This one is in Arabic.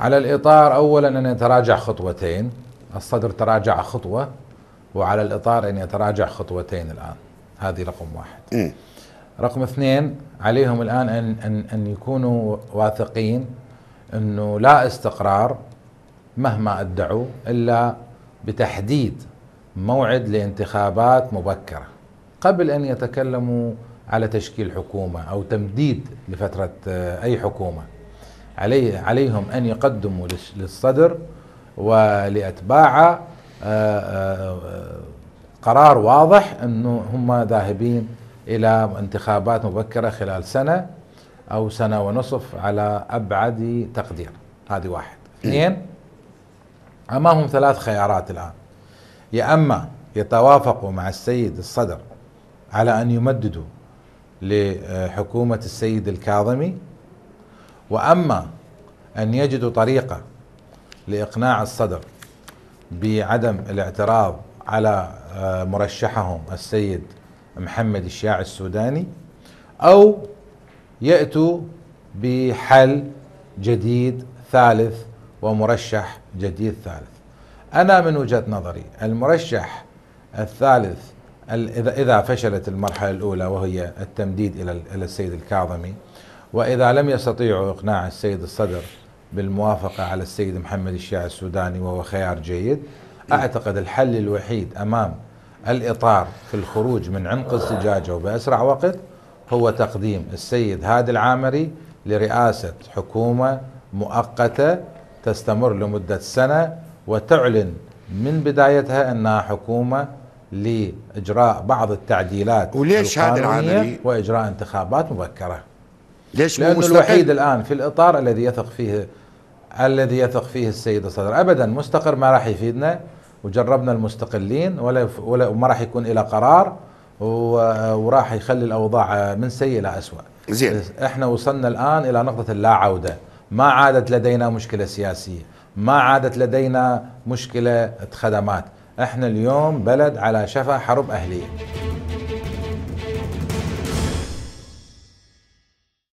على الإطار أولا أن يتراجع خطوتين الصدر تراجع خطوة وعلى الإطار أن يتراجع خطوتين الآن هذه رقم واحد م. إيه. رقم اثنين عليهم الآن أن, أن, أن يكونوا واثقين أنه لا استقرار مهما ادعوا الا بتحديد موعد لانتخابات مبكره قبل ان يتكلموا على تشكيل حكومه او تمديد لفتره اي حكومه علي عليهم أن يقدموا للصدر ولأتباعه آه، آه، قرار واضح أنه هم ذاهبين إلى انتخابات مبكرة خلال سنة أو سنة ونصف على أبعد تقدير هذه واحد اثنين أمامهم ثلاث خيارات الآن يا أما يتوافقوا مع السيد الصدر على أن يمددوا لحكومة السيد الكاظمي واما ان يجدوا طريقه لاقناع الصدر بعدم الاعتراض على آه، مرشحهم السيد محمد الشياع السوداني او ياتوا بحل جديد ثالث ومرشح جديد ثالث انا من وجهه نظري المرشح الثالث اذا فشلت المرحله الاولى وهي التمديد الى السيد الكاظمي وإذا لم يستطيعوا إقناع السيد الصدر بالموافقة على السيد محمد الشيعي السوداني وهو خيار جيد أعتقد الحل الوحيد أمام الإطار في الخروج من عمق الزجاجة وبأسرع وقت هو تقديم السيد هادي العامري لرئاسة حكومة مؤقتة تستمر لمدة سنة وتعلن من بدايتها أنها حكومة لإجراء بعض التعديلات وليش هادي العامري وإجراء انتخابات مبكرة ليش مو مستقل؟ الوحيد الآن في الإطار الذي يثق فيه الذي يثق فيه السيد الصدر أبدا مستقر ما راح يفيدنا وجربنا المستقلين ولا ولا وما راح يكون إلى قرار وراح يخلي الأوضاع من سيء إلى اسوء زين احنا وصلنا الآن إلى نقطة اللا عودة ما عادت لدينا مشكلة سياسية ما عادت لدينا مشكلة خدمات احنا اليوم بلد على شفا حرب أهلية